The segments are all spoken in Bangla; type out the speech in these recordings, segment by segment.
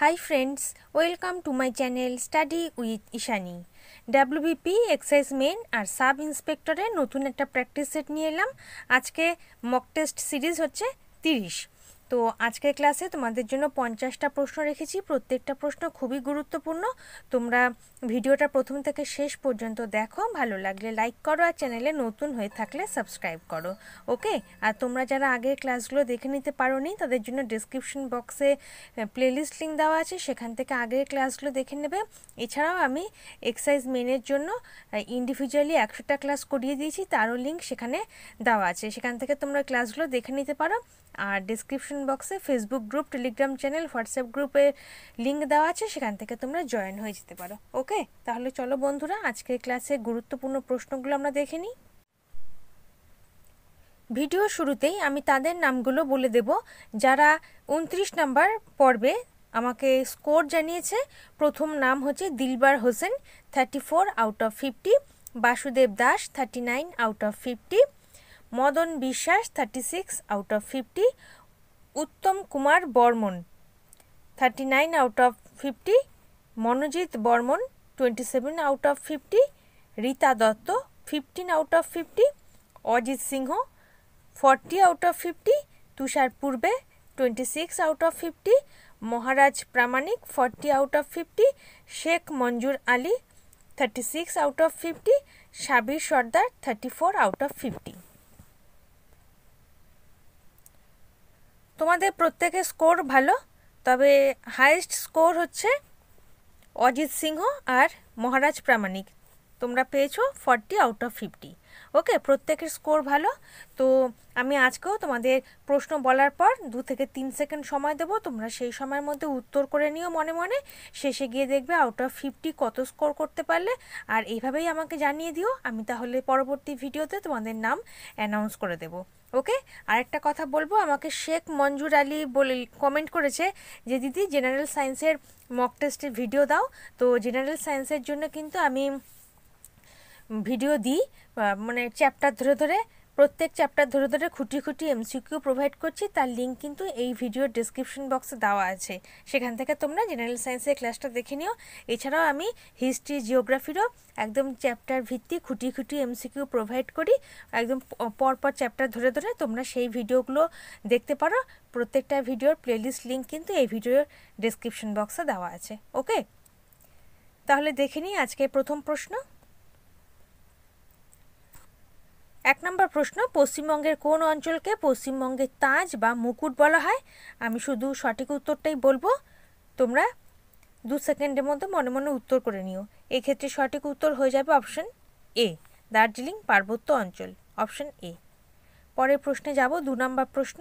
high friends welcome to my channel study with Ishani W B P excise main আর সাব ইন্সপেক্টরের নতুন একটা প্র্যাকটিস সেট নিয়ে এলাম আজকে মক টেস্ট সিরিজ হচ্ছে তিরিশ তো আজকের ক্লাসে তোমাদের জন্য পঞ্চাশটা প্রশ্ন রেখেছি প্রত্যেকটা প্রশ্ন খুবই গুরুত্বপূর্ণ তোমরা ভিডিওটা প্রথম থেকে শেষ পর্যন্ত দেখো ভালো লাগলে লাইক করো আর চ্যানেলে নতুন হয়ে থাকলে সাবস্ক্রাইব করো ওকে আর তোমরা যারা আগের ক্লাসগুলো দেখে নিতে পারো নি তাদের জন্য ডিসক্রিপশন বক্সে প্লেলিস্ট লিঙ্ক দেওয়া আছে সেখান থেকে আগের ক্লাসগুলো দেখে নেবে এছাড়াও আমি এক্সারসাইজ মেনের জন্য ইন্ডিভিজুয়ালি একশোটা ক্লাস করিয়ে দিয়েছি তারও লিঙ্ক সেখানে দেওয়া আছে সেখান থেকে তোমরা ক্লাসগুলো দেখে নিতে পারো আর ডিসক্রিপশন বক্সে Facebook group Telegram channel WhatsApp গ্রুপে লিঙ্ক দেওয়া আছে সেখান থেকে তোমরা জয়েন হয়ে যেতে পারো ওকে তাহলে চলো বন্ধুরা আজকের ক্লাসে গুরুত্বপূর্ণ প্রশ্নগুলো আমরা দেখে নিই ভিডিও শুরুতেই আমি তাদের নামগুলো বলে দেব যারা উনত্রিশ নাম্বার পর্বে আমাকে স্কোর জানিয়েছে প্রথম নাম হচ্ছে Dilbar Hossain thirty four out of fifty Basudeb Das thirty nine out of fifty Madan Biswas thirty six out of fifty Uttam Kumar Barman thirty nine out of fifty Monojit Barman twenty seven out of fifty Rita Dutta fifteen out of fifty Ajit Singha forty out of fifty Tushar Purbe twenty six out of fifty Maharaj Pramanik forty out of fifty Sheikh Manjur Ali thirty six out of fifty Sabir Sardar thirty four out of fifty তোমাদের প্রত্যেকের স্কোর ভালো তবে হায়েস্ট স্কোর হচ্ছে অজিত সিংহ আর মহারাজ প্রামাণিক তোমরা পেয়েছো forty out of fifty okay প্রত্যেকের স্কোর ভালো তো আমি আজকেও তোমাদের প্রশ্ন বলার পর দু থেকে তিন সেকেন্ড সময় দেবো তোমরা সেই সময়ের মধ্যে উত্তর করে নিও মনে মনে শেষে গিয়ে দেখবে আউট অফ ফিফটি কত স্কোর করতে পারলে আর এইভাবেই আমাকে জানিয়ে দিও আমি তাহলে পরবর্তী ভিডিওতে তোমাদের নাম অ্যানাউন্স করে দেবো ওকে আরেকটা কথা বলবো আমাকে শেখ মঞ্জুর আলী বলে কমেন্ট করেছে যে দিদি জেনারেল সায়েন্সের মক টেস্টের ভিডিও দাও তো জেনারেল সায়েন্সের জন্য কিন্তু আমি ভিডিও দিই মানে চ্যাপ্টার ধরে ধরে প্রত্যেক চ্যাপ্টার ধরে ধরে খুঁটি খুঁটি এমসিকিউ প্রোভাইড করছি তার লিঙ্ক কিন্তু এই ভিডিওর ডিসক্রিপশন বক্সে দেওয়া আছে সেখান থেকে তোমরা জেনারেল সায়েন্সের ক্লাসটা দেখে নিও এছাড়াও আমি হিস্ট্রি জিওগ্রাফিরও একদম চ্যাপ্টার ভিত্তি খুঁটি খুঁটি এমসিকিউ প্রোভাইড করি একদম পরপর চ্যাপ্টার ধরে ধরে তোমরা সেই ভিডিওগুলো দেখতে পারো প্রত্যেকটা ভিডিওর প্লেলিস্ট লিঙ্ক কিন্তু এই ভিডিওর ডিসক্রিপশন বক্সে দেওয়া আছে ওকে তাহলে দেখে নিই আজকে প্রথম প্রশ্ন এক নম্বর প্রশ্ন পশ্চিমবঙ্গের কোন অঞ্চলকে পশ্চিমবঙ্গের তাজ বা মুকুট বলা হয় আমি শুধু সঠিক উত্তরটাই বলবো তোমরা দু সেকেন্ডের মধ্যে মনে মনে উত্তর করে নিও এক্ষেত্রে সঠিক উত্তর হয়ে যাবে অপশন এ দার্জিলিং পার্বত্য অঞ্চল অপশন এ পরের প্রশ্নে যাব দু নম্বর প্রশ্ন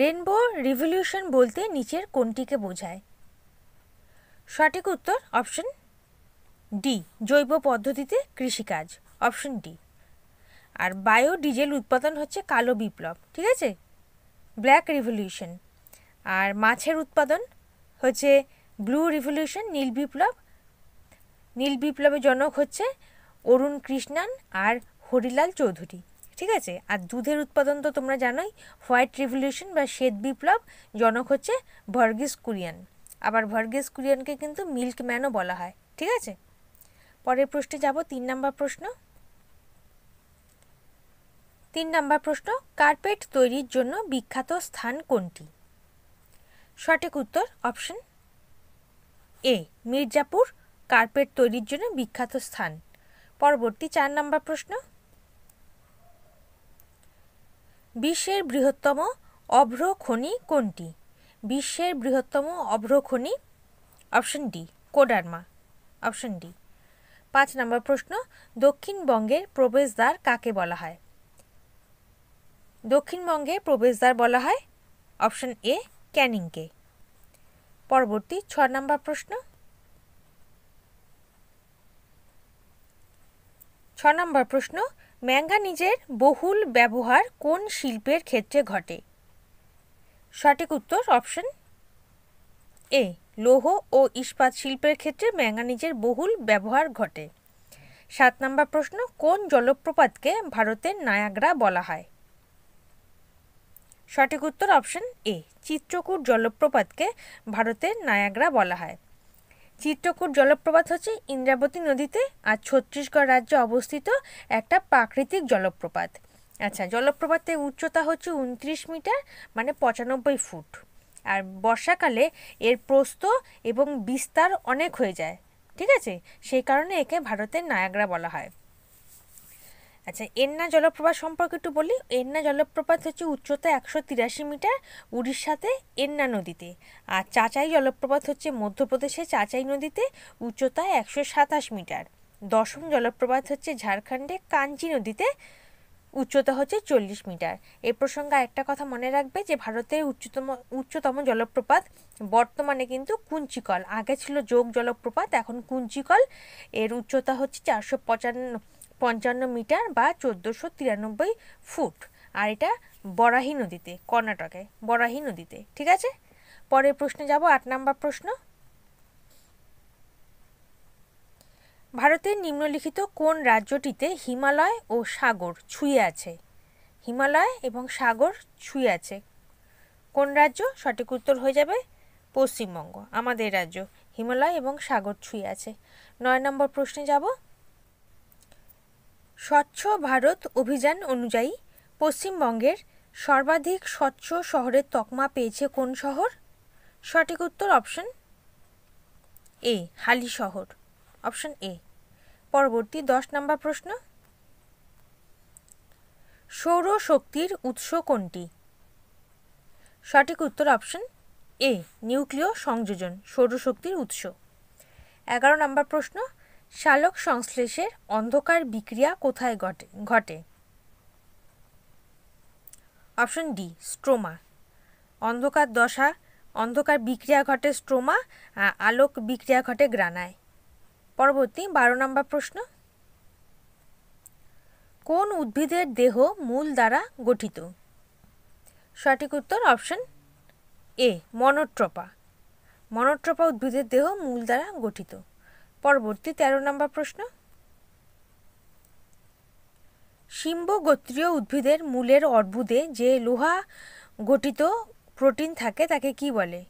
রেনবো রিভলিউশন বলতে নিচের কোনটিকে বোঝায় সঠিক উত্তর অপশন ডি জৈব পদ্ধতিতে কৃষিকাজ অপশন ডি আর বায়ো ডিজেল উৎপাদন হচ্ছে কালো বিপ্লব ঠিক আছে ব্ল্যাক রিভলিউশন আর মাছের উৎপাদন হচ্ছে ব্লু রিভলিউশন নীল বিপ্লব নীল বিপ্লবের জনক হচ্ছে অরুণ কৃষ্ণান আর হরিলাল চৌধুরী ঠিক আছে আর দুধের উৎপাদন তো তোমরা জানোই হোয়াইট রিভলিউশন বা শ্বেত বিপ্লব জনক হচ্ছে ভার্গিস কুরিয়ান আবার ভার্গিস কুরিয়ানকে কিন্তু মিল্ক ম্যানও বলা হয় ঠিক আছে পরের প্রশ্নে যাব তিন নাম্বার প্রশ্ন তিন নাম্বার প্রশ্ন কার্পেট তৈরির জন্য বিখ্যাত স্থান কোনটি সঠিক উত্তর অপশন এ মির্জাপুর কার্পেট তৈরির জন্য বিখ্যাত স্থান পরবর্তী চার নাম্বার প্রশ্ন বিশ্বের বৃহত্তম অভ্র খনি কোনটি বিশ্বের বৃহত্তম অভ্র খনি option D Koderma option D পাঁচ নম্বর প্রশ্ন দক্ষিণবঙ্গের প্রবেশদ্বার কাকে বলা হয় দক্ষিণবঙ্গে প্রবেশদ্বার বলা হয় অপশন এ ক্যানিংকে পরবর্তী ছ নম্বর প্রশ্ন ছ নম্বর প্রশ্ন ম্যাঙ্গানিজের বহুল ব্যবহার কোন শিল্পের ক্ষেত্রে ঘটে সঠিক উত্তর অপশন এ লৌহ ও ইস্পাত শিল্পের ক্ষেত্রে ম্যাঙ্গানিজের বহুল ব্যবহার ঘটে সাত নম্বর প্রশ্ন কোন জলপ্রপাতকে ভারতের নায়াগ্রা বলা হয় সঠিক উত্তর অপশন এ চিত্রকূট জলপ্রপাতকে ভারতের নায়াগ্রা বলা হয় চিত্রকূট জলপ্রপাত হচ্ছে ইন্দ্রাবতী নদীতে আর ছত্তিশগড় রাজ্যে অবস্থিত একটা প্রাকৃতিক জলপ্রপাত আচ্ছা জলপ্রপাতের উচ্চতা হচ্ছে উনত্রিশ মিটার মানে পঁচানব্বই ফুট আর বর্ষাকালে এর প্রস্থ এবং বিস্তার অনেক হয়ে যায় ঠিক আছে সেই কারণে একে ভারতের নায়াগ্রা বলা হয় আচ্ছা এন্না জলপ্রপাত সম্পর্কে একটু বলি এন্না জলপ্রপাত হচ্ছে উচ্চতা একশো তিরাশি মিটার উড়িষ্যাতে এন্না নদীতে আর চাচাই জলপ্রপাত হচ্ছে মধ্যপ্রদেশে চাচাই নদীতে উচ্চতা একশো সাতাশ মিটার দশম জলপ্রপাত হচ্ছে ঝাড়খণ্ডে কাঞ্চি নদীতে উচ্চতা হচ্ছে চল্লিশ মিটার এ প্রসঙ্গে একটা কথা মনে রাখবে যে ভারতের উচ্চতম উচ্চতম জলপ্রপাত বর্তমানে কিন্তু কুঞ্চিকল আগে ছিল যোগ জলপ্রপাত এখন কুঞ্চিকল এর উচ্চতা হচ্ছে চারশো পঁচান্ন পঞ্চান্ন মিটার বা চোদ্দোশো তিরানব্বই ফুট আর এটা বরাহি নদীতে কর্ণাটকে বরাহি নদীতে ঠিক আছে পরের প্রশ্নে যাব আট নাম্বার প্রশ্ন ভারতের নিম্নলিখিত কোন রাজ্যটিতে হিমালয় ও সাগর ছুঁয়ে আছে হিমালয় এবং সাগর ছুঁয়ে আছে কোন রাজ্য সঠিক উত্তর হয়ে যাবে পশ্চিমবঙ্গ আমাদের রাজ্য হিমালয় এবং সাগর ছুঁয়ে আছে নয় নম্বর প্রশ্নে যাব স্বচ্ছ ভারত অভিযান অনুযায়ী পশ্চিমবঙ্গের সর্বাধিক স্বচ্ছ শহরের তকমা পেয়েছে কোন শহর সঠিক উত্তর অপশন এ হালি শহর অপশন এ পরবর্তী দশ নম্বর প্রশ্ন সৌর শক্তির উৎস কোনটি সঠিক উত্তর অপশন এ নিউক্লিয় সংযোজন সৌরশক্তির উৎস এগারো নম্বর প্রশ্ন শালক সংশ্লেষের অন্ধকার বিক্রিয়া কোথায় ঘটে ঘটে অপশন ডি স্ট্রোমা অন্ধকার দশা অন্ধকার বিক্রিয়া ঘটে স্ট্রোমা আলোক বিক্রিয়া ঘটে গ্রানায় পরবর্তী বারো নম্বর প্রশ্ন কোন উদ্ভিদের দেহ মূল দ্বারা গঠিত সঠিক উত্তর অপশন এ মনোট্রপা মনোট্রপা উদ্ভিদের দেহ মূল দ্বারা গঠিত পরবর্তী ১৩ নম্বর প্রশ্ন শিম্ব গোত্রীয় উদ্ভিদের মূলের অর্বুদে যে লোহা গঠিত প্রোটিন থাকে তাকে কি বলে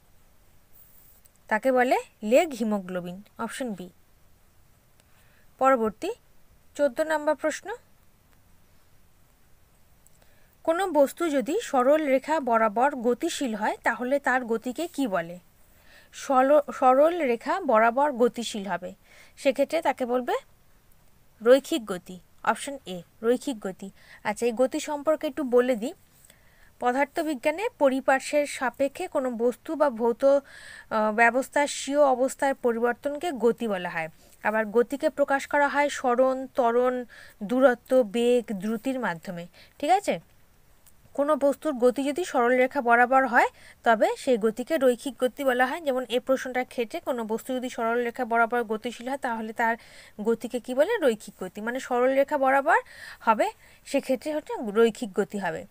তাকে বলে লেগ হিমোগ্লোবিন অপশন বি পরবর্তী চোদ্দ নম্বর প্রশ্ন কোনো বস্তু যদি সরল রেখা বরাবর গতিশীল হয় তাহলে তার গতিকে কি বলে সরল রেখা বরাবর গতিশীল হবে সেক্ষেত্রে তাকে বলবে রৈখিক গতি অপশন এ রৈখিক গতি আচ্ছা এই গতি সম্পর্কে একটু বলে দিই পদার্থবিজ্ঞানে পরিপার্শ্বের সাপেক্ষে কোনো বস্তু বা ভৌত ব্যবস্থার স্বীয় অবস্থার পরিবর্তনকে গতি বলা হয় আবার গতিকে প্রকাশ করা হয় স্মরণ ত্বরণ দূরত্ব বেগ দ্রুতির মাধ্যমে ঠিক আছে কোনো বস্তুর গতি যদি সরলরেখা বরাবর হয় তবে সেই গতিকে রৈখিক গতি বলা হয় যেমন এই প্রশ্নটার ক্ষেত্রে কোনো বস্তু যদি সরলরেখা বরাবর গতিশীল হয় তাহলে তার গতিকে কি বলে রৈখিক গতি মানে সরলরেখা বরাবর হবে সেক্ষেত্রে হচ্ছে রৈখিক গতি হবে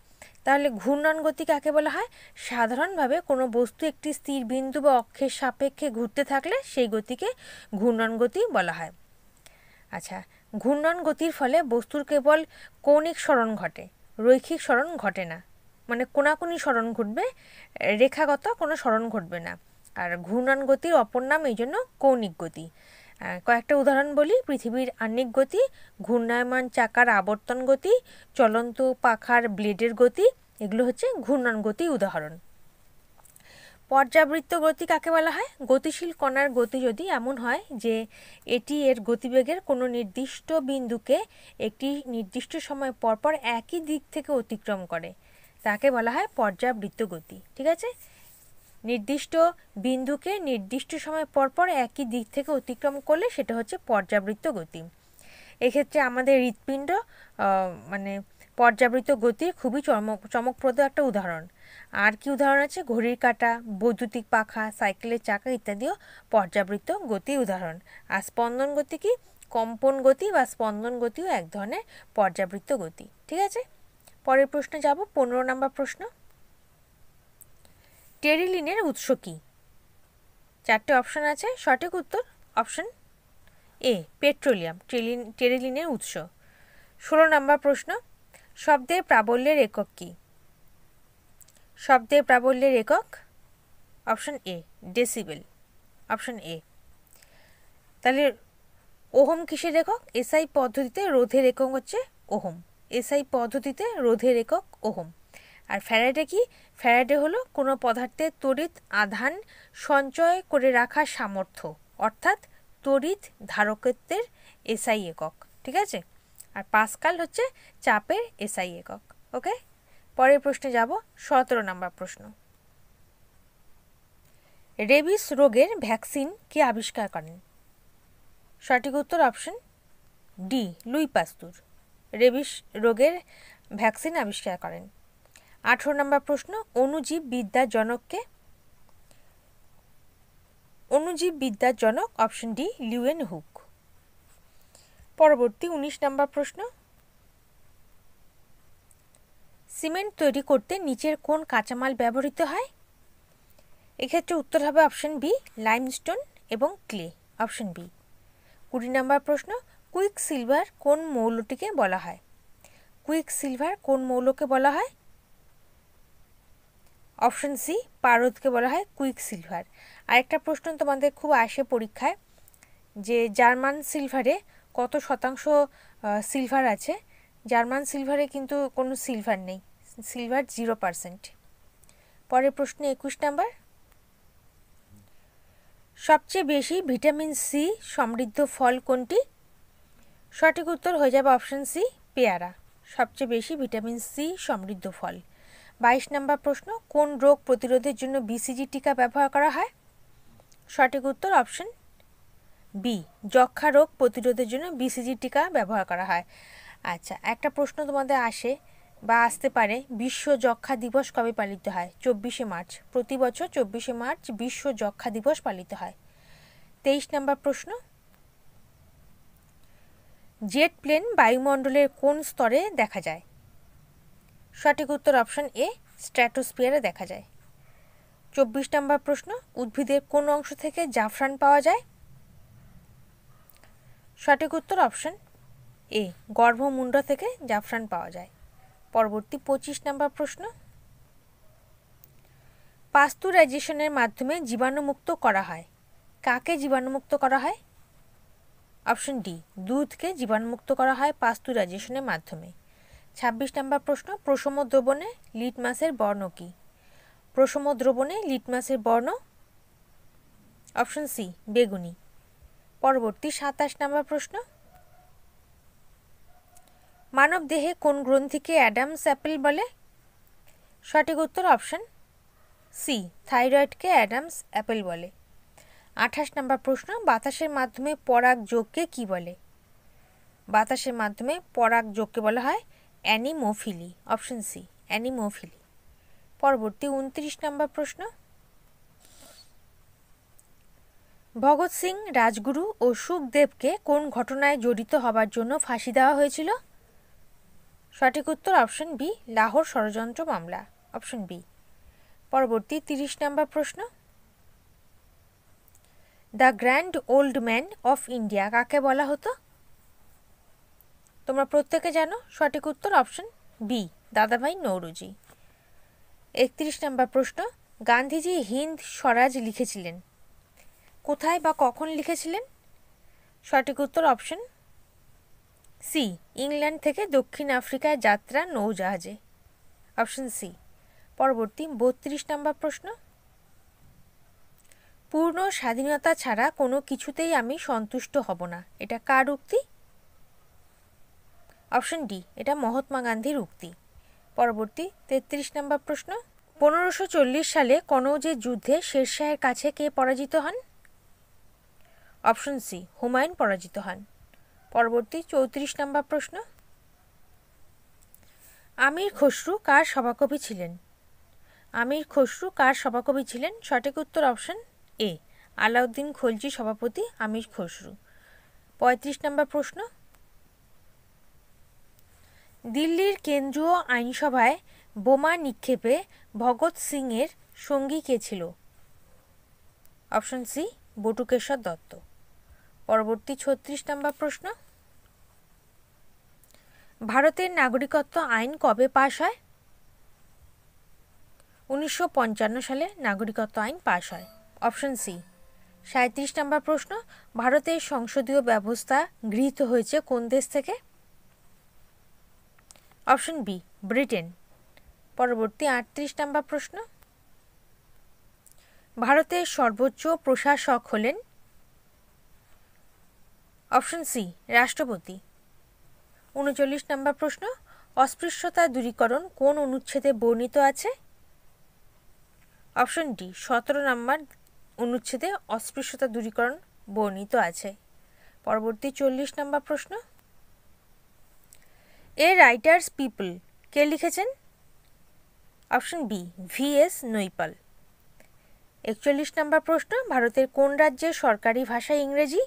তাহলে ঘূর্ণন গতি কাকে বলা হয় সাধারণভাবে কোনো বস্তু একটি স্থির বিন্দু বা অক্ষের সাপেক্ষে ঘুরতে থাকলে সেই গতিকে ঘূর্ণন গতি বলা হয় আচ্ছা ঘূর্ণন গতির ফলে বস্তুর কেবল কৌণিক স্মরণ ঘটে রৈখিক স্মরণ ঘটে না মানে কোনাকুনি স্মরণ ঘটবে রেখাগত কোনো স্মরণ ঘটবে না আর ঘূর্ণন গতির অপর নাম এই জন্য কৌণিক গতি কয়েকটা উদাহরণ বলি পৃথিবীর আহ্নিক গতি ঘূর্ণায়মান চাকার আবর্তন গতি চলন্ত পাখার ব্লেডের গতি এগুলো হচ্ছে ঘূর্ণন গতি উদাহরণ পর্যাবৃত্ত গতি কাকে বলা হয় গতিশীল কণার গতি যদি এমন হয় যে এটি এর গতিবেগের কোনো নির্দিষ্ট বিন্দুকে একটি নির্দিষ্ট সময় পরপর একই দিক থেকে অতিক্রম করে তাকে বলা হয় পর্যাবৃত্ত গতি ঠিক আছে নির্দিষ্ট বিন্দুকে নির্দিষ্ট সময় পরপর একই দিক থেকে অতিক্রম করলে সেটা হচ্ছে পর্যাবৃত্ত গতি এক্ষেত্রে আমাদের হৃৎপিণ্ড মানে পর্যাবৃত্ত গতির খুবই চমক চমকপ্রদ একটা উদাহরণ আর কি উদাহরণ আছে ঘড়ির কাঁটা বৈদ্যুতিক পাখা সাইকেলের চাকা ইত্যাদিও পর্যাবৃত্ত গতি উদাহরণ আর স্পন্দন গতি কি কম্পন গতি বা স্পন্দন গতিও এক ধরনের পর্যাবৃত্ত গতি ঠিক আছে পরের প্রশ্নে যাব পনেরো নম্বর প্রশ্ন টেরিলিনের উৎস কী চারটে অপশন আছে সঠিক উত্তর অপশন এ পেট্রোলিয়াম টেলিন টেরিলিনের উৎস ষোলো নম্বর প্রশ্ন শব্দের প্রাবল্যের একক কী শব্দের প্রাবল্যের একক option A decibel option A তাহলে ওহম কিসের একক এসআই পদ্ধতিতে রোধের একক হচ্ছে ওহম এসআই পদ্ধতিতে রোধের একক ওহম আর ফ্যারাডে কি ফ্যারাডে হলো কোনো পদার্থের তড়িৎ আধান সঞ্চয় করে রাখার সামর্থ্য অর্থাৎ তড়িৎ ধারকত্বের এসআই একক ঠিক আছে আর পাসকাল হচ্ছে চাপের এসআই একক ওকে পরের প্রশ্নে যাব সতেরো নম্বর প্রশ্ন রেবিস রোগের ভ্যাকসিন কে আবিষ্কার করেন সঠিক উত্তর option D Louis Pasteur rabies রোগের ভ্যাকসিন আবিষ্কার করেন আঠেরো নম্বর প্রশ্ন অনুজীব বিদ্যার জনককে অনুজীব বিদ্যার জনক অপশন ডি লিউয়েন হুক পরবর্তী উনিশ নম্বর প্রশ্ন সিমেন্ট তৈরি করতে নিচের কোন কাঁচামাল ব্যবহৃত হয় এক্ষেত্রে উত্তর হবে অপশন বি লাইমস্টোন এবং ক্লে অপশন বি কুড়ি নম্বর প্রশ্ন কুইক সিলভার কোন মৌলটিকে বলা হয় কুইক সিলভার কোন মৌলকে বলা হয় অপশন সি পারদকে বলা হয় কুইক সিলভার আরেকটা প্রশ্ন তোমাদের খুব আসে পরীক্ষায় যে জার্মান সিলভারে কত শতাংশ সিলভার আছে জার্মান সিলভারে কিন্তু কোনো সিলভার নেই সিলভার জিরো পার্সেন্ট পরের প্রশ্নে একুশ নাম্বার সবচেয়ে বেশি ভিটামিন সি সমৃদ্ধ ফল কোনটি সঠিক উত্তর হয়ে যাবে অপশান সি পেয়ারা সবচেয়ে বেশি ভিটামিন সি সমৃদ্ধ ফল বাইশ নম্বর প্রশ্ন কোন রোগ প্রতিরোধের জন্য বিসিজি টিকা ব্যবহার করা হয় সঠিক উত্তর অপশন বি যক্ষা রোগ প্রতিরোধের জন্য বিসিজি টিকা ব্যবহার করা হয় আচ্ছা একটা প্রশ্ন তোমাদের আসে বা আসতে পারে বিশ্ব যক্ষা দিবস কবে পালিত হয় চব্বিশে মার্চ প্রতি বছর চব্বিশে মার্চ বিশ্ব যক্ষা দিবস পালিত হয় তেইশ নম্বর প্রশ্ন জেট প্লেন বায়ুমণ্ডলের কোন স্তরে দেখা যায় সঠিক উত্তর অপশন এ স্ট্র্যাটোস্পিয়ারে দেখা যায় চব্বিশ নম্বর প্রশ্ন উদ্ভিদের কোন অংশ থেকে জাফরান পাওয়া যায় সঠিক উত্তর অপশন এ গর্ভমুণ্ড থেকে জাফরান পাওয়া যায় পরবর্তী পঁচিশ নম্বর প্রশ্ন পাস্তুরাইজেশনের মাধ্যমে জীবাণুমুক্ত করা হয় কাকে জীবাণুমুক্ত করা হয় অপশন ডি দুধকে জীবাণুমুক্ত করা হয় পাস্তুরাইজেশনের মাধ্যমে ২৬ নম্বর প্রশ্ন প্রসম দ্রবণে লিটমাসের বর্ণ কি প্রসম দ্রবণে লিটমাসের বর্ণ অপশন সি বেগুনি পরবর্তী সাতাশ নম্বর প্রশ্ন মানব দেহে কোন গ্রন্থিকে অ্যাডামস অ্যাপেল বলে সঠিক উত্তর অপশন সি থাইরয়েডকে অ্যাডামস অ্যাপেল বলে আঠাশ নম্বর প্রশ্ন বাতাসের মাধ্যমে পরাগ যোগকে কি বলে বাতাসের মাধ্যমে পরাগ যোগকে বলা হয় অ্যানিমোফিলি অপশন সি অ্যানিমোফিলি পরবর্তী উনত্রিশ নম্বর প্রশ্ন ভগৎ সিং রাজগুরু ও সুখদেবকে কোন ঘটনায় জড়িত হবার জন্য ফাঁসি দেওয়া হয়েছিল সঠিক উত্তর অপশন বি লাহোর ষড়যন্ত্র মামলা অপশন বি পরবর্তী তিরিশ নম্বর প্রশ্ন the grand old man of India কাকে বলা হতো তোমরা প্রত্যেকে জানো সঠিক উত্তর অপশন বি দাদাভাই নৌরুজি একত্রিশ নম্বর প্রশ্ন গান্ধীজি হিন্দ স্বরাজ লিখেছিলেন কোথায় বা কখন লিখেছিলেন সঠিক উত্তর অপশন সি ইংল্যান্ড থেকে দক্ষিণ আফ্রিকায় যাত্রা নৌজাহাজে অপশন সি পরবর্তী বত্রিশ নম্বর প্রশ্ন পূর্ণ স্বাধীনতা ছাড়া কোনো কিছুতেই আমি সন্তুষ্ট হব না এটা কার উক্তি অপশন ডি এটা মহাত্মা গান্ধীর উক্তি পরবর্তী তেত্রিশ নম্বর প্রশ্ন পনেরোশো চল্লিশ সালে কনৌজের যুদ্ধে শেরশাহের কাছে কে পরাজিত হন অপশন সি হুমায়ুন পরাজিত হন পরবর্তী চৌত্রিশ নম্বর প্রশ্ন আমির খসরু কার সভাকবি ছিলেন আমির খসরু কার সভাকবি ছিলেন সঠিক উত্তর অপশন এ আলাউদ্দিন খলজি সভাপতি আমির খসরু পঁয়ত্রিশ নম্বর প্রশ্ন দিল্লির কেন্দ্রীয় আইনসভায় বোমা নিক্ষেপে ভগৎ সিংয়ের সঙ্গী কে ছিল অপশন সি বটুকেশ্বর দত্ত পরবর্তী ছত্রিশ নম্বর প্রশ্ন ভারতের নাগরিকত্ব আইন কবে পাশ হয় উনিশশো সালে নাগরিকত্ব আইন পাশ হয় অপশন সি সাঁত্রিশ নম্বর প্রশ্ন ভারতের সংসদীয় ব্যবস্থা গৃহীত হয়েছে কোন দেশ থেকে অপশন বি ব্রিটেন পরবর্তী আটত্রিশ নম্বর প্রশ্ন ভারতের সর্বোচ্চ প্রশাসক হলেন অপশন সি রাষ্ট্রপতি উনচল্লিশ নম্বর প্রশ্ন অস্পৃশ্যতা দূরীকরণ কোন অনুচ্ছেদে বর্ণিত আছে অপশন ডি সতেরো নম্বর অনুচ্ছেদে অস্পৃশ্যতা দূরীকরণ বর্ণিত আছে পরবর্তী চল্লিশ নম্বর প্রশ্ন এ রাইটার্স পিপল কে লিখেছেন option B V S Naipaul একচল্লিশ নম্বর প্রশ্ন ভারতের কোন রাজ্যের সরকারি ভাষা ইংরেজি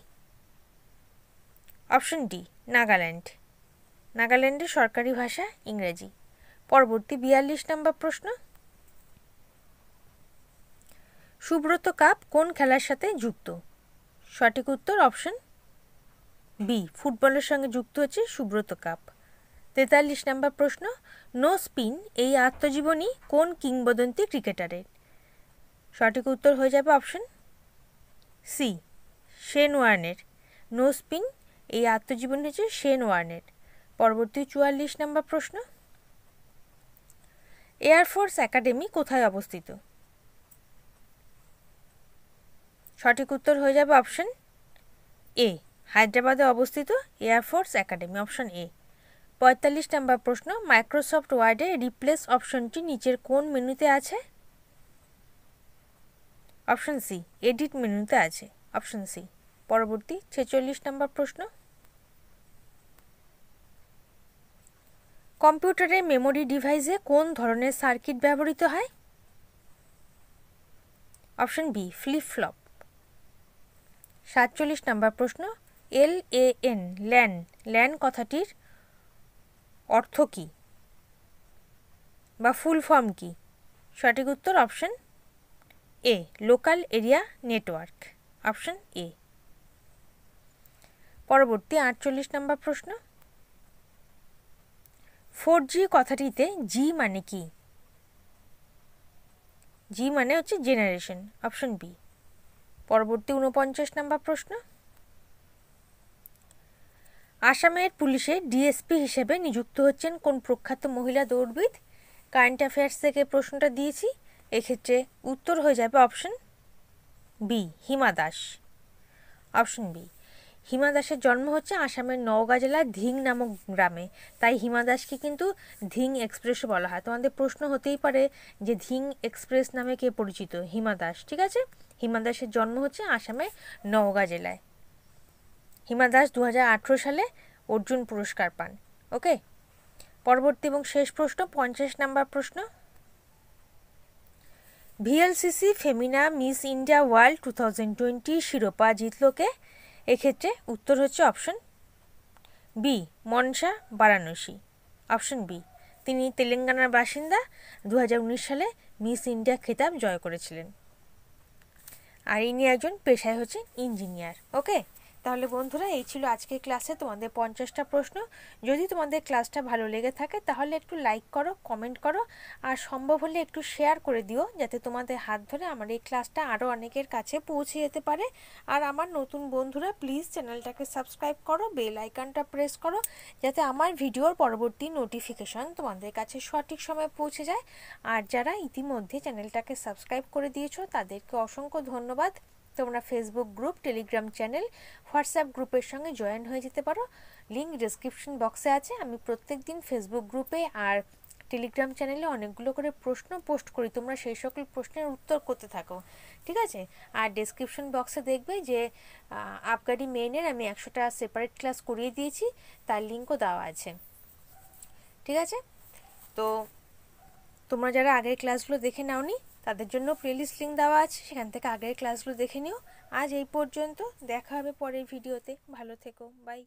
অপশন ডি নাগাল্যান্ড নাগাল্যান্ডের সরকারি ভাষা ইংরেজি পরবর্তী বিয়াল্লিশ নম্বর প্রশ্ন সুব্রত কাপ কোন খেলার সাথে যুক্ত সঠিক উত্তর অপশন বি ফুটবলের সঙ্গে যুক্ত হচ্ছে সুব্রত কাপ তেতাল্লিশ নাম্বার প্রশ্ন নো স্পিন এই আত্মজীবনী কোন কিংবদন্তি ক্রিকেটারের সঠিক উত্তর হয়ে যাবে অপশন সি শেন ওয়ার্নের নো স্পিন এই আত্মজীবনী হচ্ছে শেন ওয়ার্নের পরবর্তী চুয়াল্লিশ নাম্বার প্রশ্ন এয়ারফোর্স একাডেমি কোথায় অবস্থিত সঠিক উত্তর হয়ে যাবে অপশন এ হায়দ্রাবাদে অবস্থিত এয়ারফোর্স একাডেমি অপশন এ পঁয়তাল্লিশ নম্বর প্রশ্ন মাইক্রোসফট ওয়ার্ডে রিপ্লেস অপশনটি নিচের কোন মেনুতে আছে অপশন সি এডিট মেনুতে আছে অপশন সি পরবর্তী ছেচল্লিশ নম্বর প্রশ্ন কম্পিউটারের মেমোরি ডিভাইসে কোন ধরনের সার্কিট ব্যবহৃত হয় অপশন বি ফ্লিপ ফ্লপ সাতচল্লিশ নম্বর প্রশ্ন L A N LAN LAN কথাটির অর্থ কী বা ফুল ফর্ম কী সঠিক উত্তর option A local area network option A পরবর্তী আটচল্লিশ নম্বর প্রশ্ন ফোর জি কথাটিতে জি মানে কি জি মানে হচ্ছে জেনারেশন অপশন বি পরবর্তী উনপঞ্চাশ নম্বর প্রশ্ন আসামের পুলিশে ডিএসপি হিসেবে নিযুক্ত হচ্ছেন কোন প্রখ্যাত মহিলা দৌড়বিদ কারেন্ট অ্যাফেয়ার্স থেকে প্রশ্নটা দিয়েছি এক্ষেত্রে উত্তর হয়ে যাবে option B Hima Das option B Hima দাসের জন্ম হচ্ছে আসামের নওগাঁ জেলার ধিং নামক গ্রামে তাই হিমা দাসকে কিন্তু ধিং এক্সপ্রেসও বলা হয় তোমাদের প্রশ্ন হতেই পারে যে ধিং এক্সপ্রেস নামে কে পরিচিত হিমা দাস ঠিক আছে হিমা দাসের জন্ম হচ্ছে আসামের নওগাঁ জেলায় হিমা দাস দু সালে অর্জুন পুরস্কার পান ওকে পরবর্তী এবং শেষ প্রশ্ন পঞ্চাশ নাম্বার প্রশ্ন VLCC Femina Miss India World two thousand twenty শিরোপা জিতলোকে এক্ষেত্রে উত্তর হচ্ছে option B Manasa Varanasi option B তিনি তেলেঙ্গানার বাসিন্দা দু সালে মিস ইন্ডিয়া খেতাব জয় করেছিলেন আর ইনি একজন পেশায় হচ্ছেন ইঞ্জিনিয়ার ওকে তাহলে বন্ধুরা এই ছিল আজকের ক্লাসে তোমাদের পঞ্চাশটা প্রশ্ন যদি তোমাদের ক্লাসটা ভালো লেগে থাকে তাহলে একটু লাইক করো কমেন্ট করো আর সম্ভব হলে একটু শেয়ার করে দিও যাতে তোমাদের হাত ধরে আমার এই ক্লাসটা আরও অনেকের কাছে পৌঁছে যেতে পারে আর আমার নতুন বন্ধুরা প্লিজ চ্যানেলটাকে সাবস্ক্রাইব করো বেল আইকনটা প্রেস করো যাতে আমার ভিডিওর পরবর্তী নোটিফিকেশন তোমাদের কাছে সঠিক সময়ে পৌঁছে যায় আর যারা ইতিমধ্যে চ্যানেলটাকে সাবস্ক্রাইব করে দিয়েছো তাদেরকে অসংখ্য ধন্যবাদ তোমরা Facebook group Telegram channel WhatsApp গ্রুপের সঙ্গে জয়েন হয়ে যেতে পারো লিঙ্ক ডিসক্রিপশন বক্সে আছে আমি প্রত্যেক দিন ফেসবুক গ্রুপে আর টেলিগ্রাম চ্যানেলে অনেকগুলো করে প্রশ্ন পোস্ট করি তোমরা সেই সকল প্রশ্নের উত্তর করতে থাকো ঠিক আছে আর ডিসক্রিপশন বক্সে দেখবে যে আপগাড়ি মেনের আমি একশোটা সেপারেট ক্লাস করিয়ে দিয়েছি তার লিঙ্কও দেওয়া আছে ঠিক আছে তো তোমরা যারা আগের ক্লাসগুলো দেখে নাওনি তাদের জন্য প্লেলিস্ট লিঙ্ক দেওয়া আছে সেখান থেকে আগের ক্লাসগুলো দেখে নিও আজ এই পর্যন্ত দেখা হবে পরের ভিডিওতে ভালো থেকো বাই